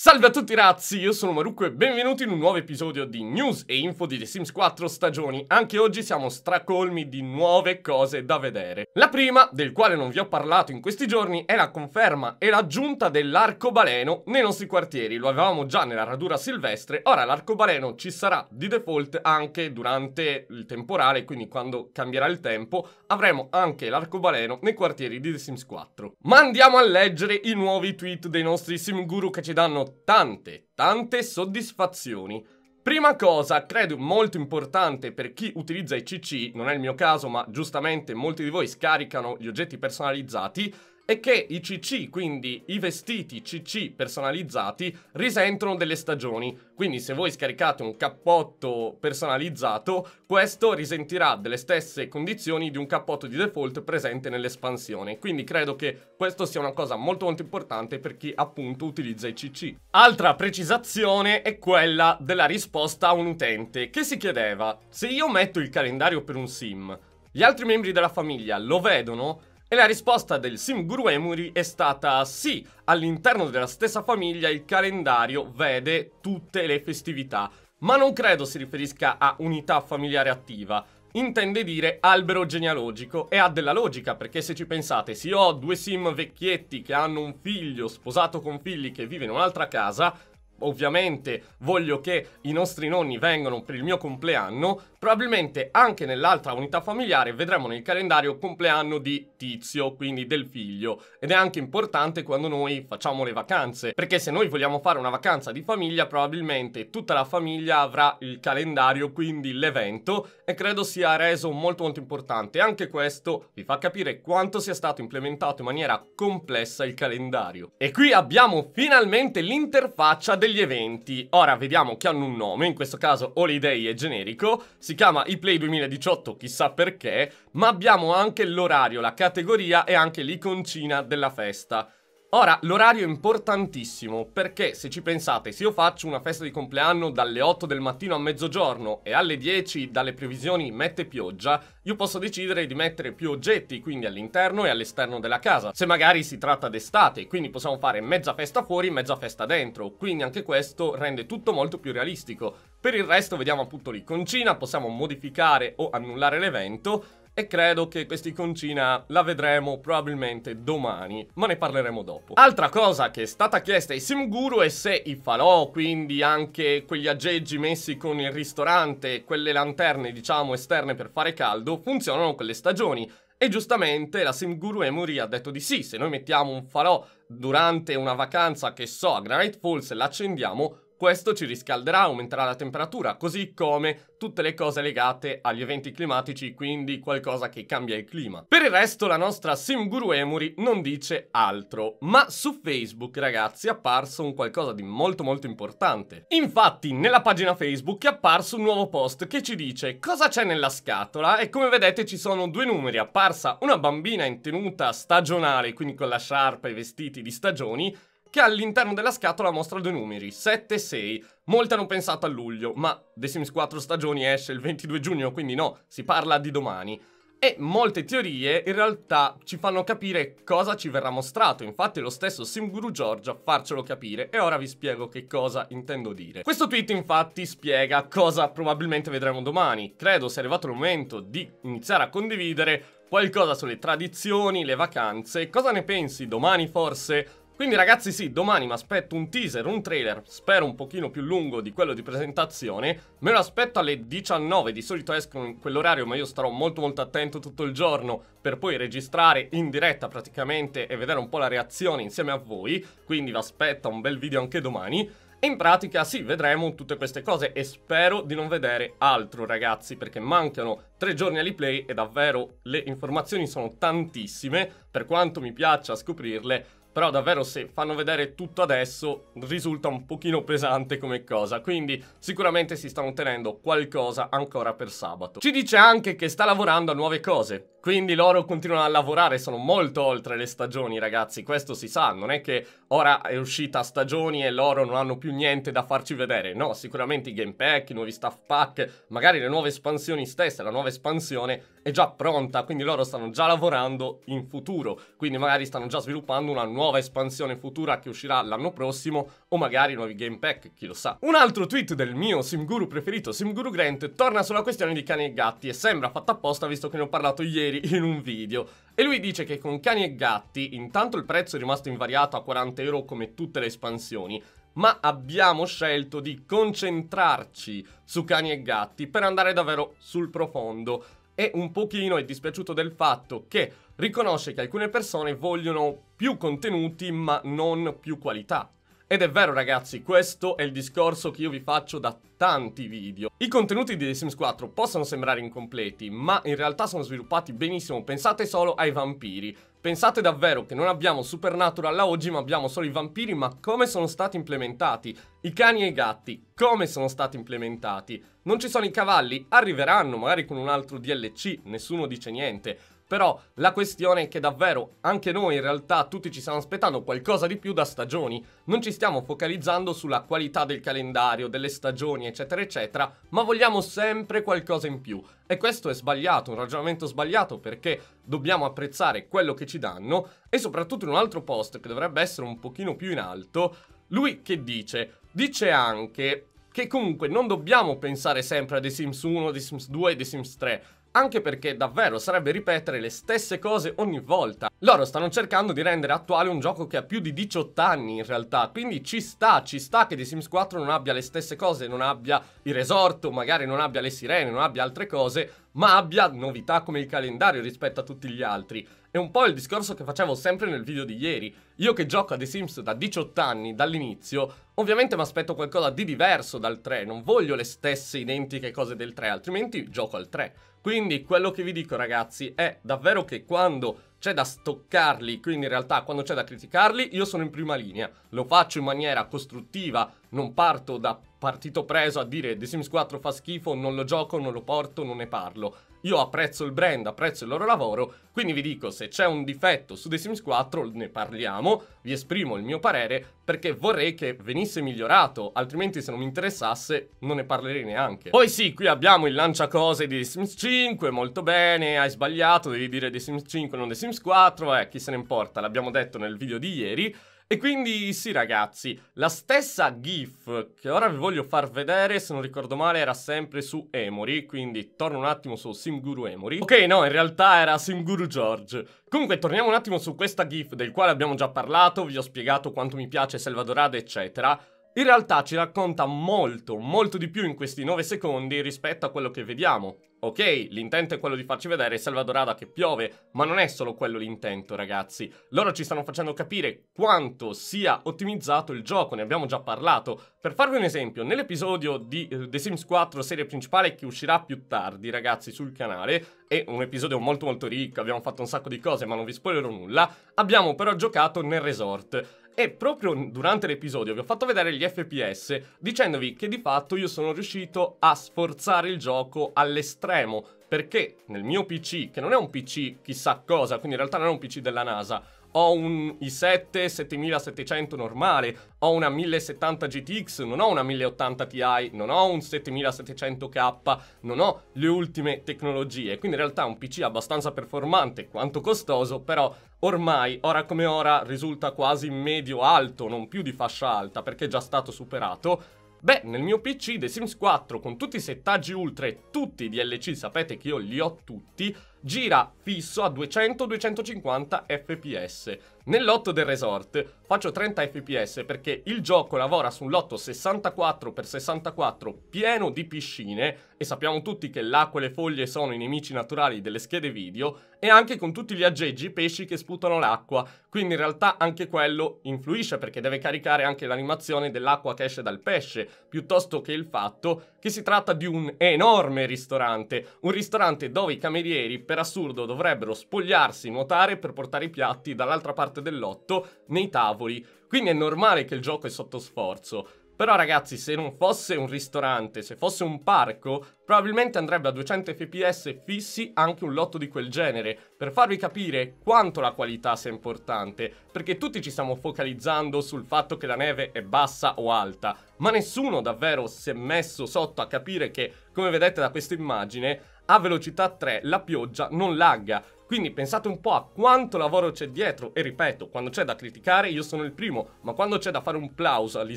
Salve a tutti ragazzi, io sono Marucco e benvenuti in un nuovo episodio di News e Info di The Sims 4 stagioni. Anche oggi siamo stracolmi di nuove cose da vedere. La prima, del quale non vi ho parlato in questi giorni, è la conferma e l'aggiunta dell'arcobaleno nei nostri quartieri. Lo avevamo già nella radura silvestre, ora l'arcobaleno ci sarà di default anche durante il temporale, quindi quando cambierà il tempo avremo anche l'arcobaleno nei quartieri di The Sims 4. Ma andiamo a leggere i nuovi tweet dei nostri sim guru che ci danno tante, tante soddisfazioni. Prima cosa, credo molto importante per chi utilizza i CC, non è il mio caso ma giustamente molti di voi scaricano gli oggetti personalizzati, è che i CC, quindi i vestiti CC personalizzati, risentono delle stagioni. Quindi se voi scaricate un cappotto personalizzato, questo risentirà delle stesse condizioni di un cappotto di default presente nell'espansione. Quindi credo che questo sia una cosa molto molto importante per chi appunto utilizza i CC. Altra precisazione è quella della risposta a un utente che si chiedeva se io metto il calendario per un sim, gli altri membri della famiglia lo vedono? E la risposta del Sim Guru Emuri è stata sì, all'interno della stessa famiglia il calendario vede tutte le festività, ma non credo si riferisca a unità familiare attiva, intende dire albero genealogico e ha della logica perché se ci pensate se io ho due sim vecchietti che hanno un figlio sposato con figli che vive in un'altra casa ovviamente voglio che i nostri nonni vengano per il mio compleanno Probabilmente anche nell'altra unità familiare vedremo nel calendario compleanno di tizio, quindi del figlio. Ed è anche importante quando noi facciamo le vacanze, perché se noi vogliamo fare una vacanza di famiglia, probabilmente tutta la famiglia avrà il calendario, quindi l'evento, e credo sia reso molto molto importante. Anche questo vi fa capire quanto sia stato implementato in maniera complessa il calendario. E qui abbiamo finalmente l'interfaccia degli eventi. Ora vediamo che hanno un nome, in questo caso Holiday è generico, si chiama ePlay 2018 chissà perché, ma abbiamo anche l'orario, la categoria e anche l'iconcina della festa. Ora, l'orario è importantissimo perché se ci pensate, se io faccio una festa di compleanno dalle 8 del mattino a mezzogiorno e alle 10 dalle previsioni mette pioggia, io posso decidere di mettere più oggetti, quindi all'interno e all'esterno della casa, se magari si tratta d'estate, quindi possiamo fare mezza festa fuori, mezza festa dentro, quindi anche questo rende tutto molto più realistico. Per il resto vediamo appunto l'iconcina, possiamo modificare o annullare l'evento e credo che quest'iconcina la vedremo probabilmente domani, ma ne parleremo dopo. Altra cosa che è stata chiesta ai Simguru è se i falò, quindi anche quegli aggeggi messi con il ristorante, quelle lanterne diciamo esterne per fare caldo, funzionano con le stagioni. E giustamente la Simguru Emory ha detto di sì, se noi mettiamo un falò durante una vacanza che so a Granite Falls e l'accendiamo, questo ci riscalderà, aumenterà la temperatura, così come tutte le cose legate agli eventi climatici, quindi qualcosa che cambia il clima. Per il resto la nostra Simguru Emuri non dice altro, ma su Facebook ragazzi è apparso un qualcosa di molto molto importante. Infatti nella pagina Facebook è apparso un nuovo post che ci dice cosa c'è nella scatola e come vedete ci sono due numeri, apparsa una bambina in tenuta stagionale, quindi con la sciarpa e i vestiti di stagioni, che all'interno della scatola mostra due numeri, 7 e 6. Molti hanno pensato a luglio, ma The Sims 4 stagioni esce il 22 giugno, quindi no, si parla di domani. E molte teorie in realtà ci fanno capire cosa ci verrà mostrato, infatti lo stesso Simguru Giorgio a farcelo capire e ora vi spiego che cosa intendo dire. Questo tweet infatti spiega cosa probabilmente vedremo domani, credo sia arrivato il momento di iniziare a condividere qualcosa sulle tradizioni, le vacanze, cosa ne pensi domani forse? Quindi ragazzi sì, domani mi aspetto un teaser, un trailer, spero un pochino più lungo di quello di presentazione. Me lo aspetto alle 19, di solito escono in quell'orario ma io starò molto molto attento tutto il giorno per poi registrare in diretta praticamente e vedere un po' la reazione insieme a voi. Quindi vi aspetto un bel video anche domani. E in pratica sì, vedremo tutte queste cose e spero di non vedere altro ragazzi perché mancano tre giorni all'e-play e davvero le informazioni sono tantissime per quanto mi piaccia scoprirle però davvero se fanno vedere tutto adesso risulta un pochino pesante come cosa. Quindi sicuramente si stanno tenendo qualcosa ancora per sabato. Ci dice anche che sta lavorando a nuove cose. Quindi loro continuano a lavorare, sono molto oltre le stagioni ragazzi, questo si sa, non è che ora è uscita stagioni e loro non hanno più niente da farci vedere, no, sicuramente i game pack, i nuovi staff pack, magari le nuove espansioni stesse, la nuova espansione è già pronta, quindi loro stanno già lavorando in futuro, quindi magari stanno già sviluppando una nuova espansione futura che uscirà l'anno prossimo o magari nuovi game pack, chi lo sa. Un altro tweet del mio Simguru preferito, Simguru Grant, torna sulla questione di cani e gatti e sembra fatta apposta visto che ne ho parlato ieri ieri in un video. E lui dice che con cani e gatti, intanto il prezzo è rimasto invariato a 40 euro come tutte le espansioni, ma abbiamo scelto di concentrarci su cani e gatti per andare davvero sul profondo. E un pochino è dispiaciuto del fatto che riconosce che alcune persone vogliono più contenuti ma non più qualità. Ed è vero ragazzi, questo è il discorso che io vi faccio da tanti video. I contenuti di The Sims 4 possono sembrare incompleti, ma in realtà sono sviluppati benissimo, pensate solo ai vampiri. Pensate davvero che non abbiamo Supernatural oggi ma abbiamo solo i vampiri, ma come sono stati implementati? I cani e i gatti, come sono stati implementati? Non ci sono i cavalli? Arriveranno magari con un altro DLC, nessuno dice niente. Però la questione è che davvero anche noi in realtà tutti ci stiamo aspettando qualcosa di più da stagioni. Non ci stiamo focalizzando sulla qualità del calendario, delle stagioni, eccetera, eccetera, ma vogliamo sempre qualcosa in più. E questo è sbagliato, un ragionamento sbagliato perché dobbiamo apprezzare quello che ci danno e soprattutto in un altro post che dovrebbe essere un pochino più in alto, lui che dice? Dice anche che comunque non dobbiamo pensare sempre a The Sims 1, The Sims 2 e The Sims 3, anche perché davvero sarebbe ripetere le stesse cose ogni volta. Loro stanno cercando di rendere attuale un gioco che ha più di 18 anni in realtà, quindi ci sta, ci sta che The Sims 4 non abbia le stesse cose, non abbia il resort, magari non abbia le sirene, non abbia altre cose, ma abbia novità come il calendario rispetto a tutti gli altri. È un po' il discorso che facevo sempre nel video di ieri. Io che gioco a The Sims da 18 anni, dall'inizio, ovviamente mi aspetto qualcosa di diverso dal 3, non voglio le stesse identiche cose del 3, altrimenti gioco al 3. Quindi quello che vi dico ragazzi è davvero che quando c'è da stoccarli, quindi in realtà quando c'è da criticarli, io sono in prima linea. Lo faccio in maniera costruttiva, non parto da partito preso a dire The Sims 4 fa schifo, non lo gioco, non lo porto, non ne parlo. Io apprezzo il brand, apprezzo il loro lavoro, quindi vi dico se c'è un difetto su The Sims 4 ne parliamo, vi esprimo il mio parere perché vorrei che venisse migliorato, altrimenti se non mi interessasse non ne parlerei neanche. Poi sì, qui abbiamo il lancia cose di The Sims 5, molto bene, hai sbagliato, devi dire The Sims 5 non The Sims 4, eh, chi se ne importa, l'abbiamo detto nel video di ieri. E quindi sì ragazzi, la stessa GIF che ora vi voglio far vedere, se non ricordo male, era sempre su Emory, quindi torno un attimo su Simguru Emory. Ok, no, in realtà era Simguru George. Comunque, torniamo un attimo su questa GIF del quale abbiamo già parlato, vi ho spiegato quanto mi piace Salvadorada, eccetera. In realtà ci racconta molto, molto di più in questi 9 secondi rispetto a quello che vediamo. Ok, l'intento è quello di farci vedere Salvadorada che piove, ma non è solo quello l'intento, ragazzi. Loro ci stanno facendo capire quanto sia ottimizzato il gioco, ne abbiamo già parlato. Per farvi un esempio, nell'episodio di eh, The Sims 4 serie principale che uscirà più tardi, ragazzi, sul canale, è un episodio molto molto ricco, abbiamo fatto un sacco di cose, ma non vi spoilerò nulla, abbiamo però giocato nel resort e proprio durante l'episodio vi ho fatto vedere gli FPS dicendovi che di fatto io sono riuscito a sforzare il gioco all'estremo perché nel mio PC, che non è un PC chissà cosa, quindi in realtà non è un PC della NASA, ho un i7 7700 normale, ho una 1070 GTX, non ho una 1080 Ti, non ho un 7700K, non ho le ultime tecnologie. Quindi in realtà è un PC abbastanza performante quanto costoso, però ormai, ora come ora, risulta quasi medio-alto, non più di fascia alta, perché è già stato superato, Beh, nel mio PC The Sims 4 con tutti i settaggi ultra e tutti i DLC, sapete che io li ho tutti, gira fisso a 200-250 fps. Nel lotto del resort faccio 30 fps perché il gioco lavora su un lotto 64x64 pieno di piscine e sappiamo tutti che l'acqua e le foglie sono i nemici naturali delle schede video e anche con tutti gli aggeggi e pesci che sputano l'acqua, quindi in realtà anche quello influisce perché deve caricare anche l'animazione dell'acqua che esce dal pesce, piuttosto che il fatto che si tratta di un enorme ristorante, un ristorante dove i camerieri per assurdo dovrebbero spogliarsi, nuotare per portare i piatti dall'altra parte del lotto nei tavoli. Quindi è normale che il gioco è sotto sforzo. Però ragazzi, se non fosse un ristorante, se fosse un parco, probabilmente andrebbe a 200 fps fissi anche un lotto di quel genere, per farvi capire quanto la qualità sia importante, perché tutti ci stiamo focalizzando sul fatto che la neve è bassa o alta, ma nessuno davvero si è messo sotto a capire che, come vedete da questa immagine, a velocità 3 la pioggia non lagga. Quindi pensate un po' a quanto lavoro c'è dietro e ripeto, quando c'è da criticare io sono il primo, ma quando c'è da fare un plauso agli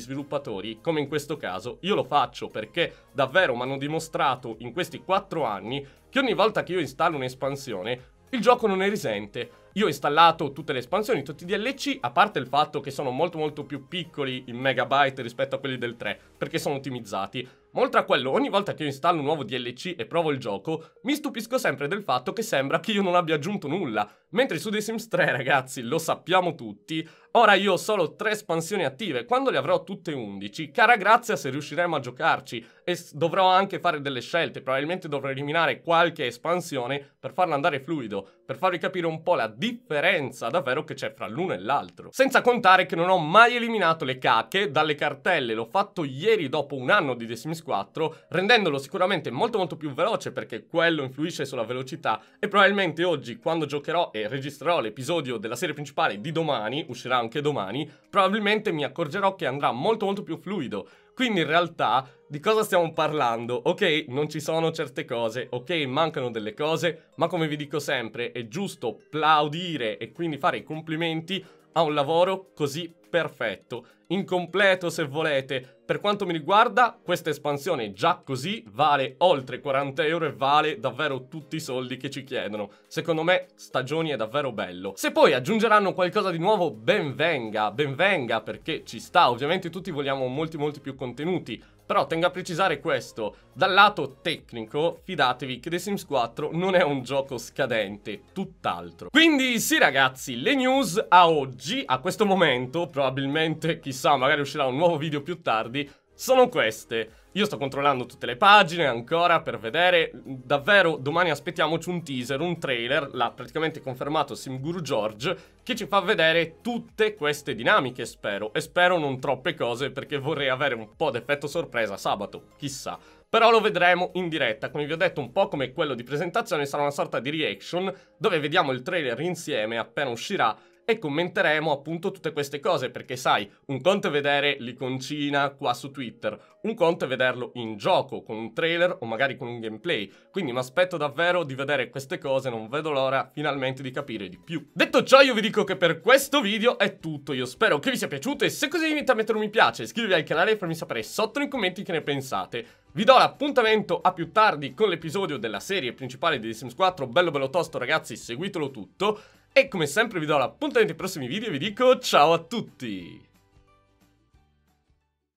sviluppatori, come in questo caso, io lo faccio perché davvero mi hanno dimostrato in questi 4 anni che ogni volta che io installo un'espansione, il gioco non ne risente. Io ho installato tutte le espansioni, tutti i DLC, a parte il fatto che sono molto molto più piccoli in megabyte rispetto a quelli del 3, perché sono ottimizzati. Oltre a quello, ogni volta che io installo un nuovo DLC e provo il gioco, mi stupisco sempre del fatto che sembra che io non abbia aggiunto nulla. Mentre su The Sims 3, ragazzi, lo sappiamo tutti, Ora io ho solo tre espansioni attive, quando le avrò tutte 11, cara grazia se riusciremo a giocarci e dovrò anche fare delle scelte, probabilmente dovrò eliminare qualche espansione per farla andare fluido, per farvi capire un po' la differenza davvero che c'è fra l'uno e l'altro. Senza contare che non ho mai eliminato le cacche dalle cartelle, l'ho fatto ieri dopo un anno di The Sims 4, rendendolo sicuramente molto molto più veloce perché quello influisce sulla velocità e probabilmente oggi quando giocherò e registrerò l'episodio della serie principale di domani, uscirà anche domani, probabilmente mi accorgerò che andrà molto molto più fluido. Quindi in realtà di cosa stiamo parlando? Ok, non ci sono certe cose, ok, mancano delle cose, ma come vi dico sempre è giusto plaudire e quindi fare i complimenti ha un lavoro così perfetto, incompleto se volete. Per quanto mi riguarda, questa espansione già così vale oltre 40 euro e vale davvero tutti i soldi che ci chiedono. Secondo me, stagioni è davvero bello. Se poi aggiungeranno qualcosa di nuovo, ben venga, ben venga, perché ci sta. Ovviamente tutti vogliamo molti molti più contenuti, però tengo a precisare questo, dal lato tecnico fidatevi che The Sims 4 non è un gioco scadente, tutt'altro. Quindi sì ragazzi, le news a oggi, a questo momento, probabilmente chissà magari uscirà un nuovo video più tardi, sono queste. Io sto controllando tutte le pagine ancora per vedere, davvero domani aspettiamoci un teaser, un trailer, l'ha praticamente confermato Simguru George, che ci fa vedere tutte queste dinamiche, spero, e spero non troppe cose perché vorrei avere un po' d'effetto sorpresa sabato, chissà. Però lo vedremo in diretta, come vi ho detto un po' come quello di presentazione, sarà una sorta di reaction dove vediamo il trailer insieme appena uscirà e commenteremo appunto tutte queste cose perché sai, un conto è vedere l'iconcina qua su Twitter, un conto è vederlo in gioco con un trailer o magari con un gameplay, quindi mi aspetto davvero di vedere queste cose, non vedo l'ora finalmente di capire di più. Detto ciò io vi dico che per questo video è tutto, io spero che vi sia piaciuto e se così vi invito a mettere un mi piace, iscrivervi al canale e farmi sapere sotto nei commenti che ne pensate. Vi do l'appuntamento a più tardi con l'episodio della serie principale di The Sims 4, bello bello tosto ragazzi, seguitelo tutto. E come sempre vi do l'appuntamento ai prossimi video e vi dico ciao a tutti!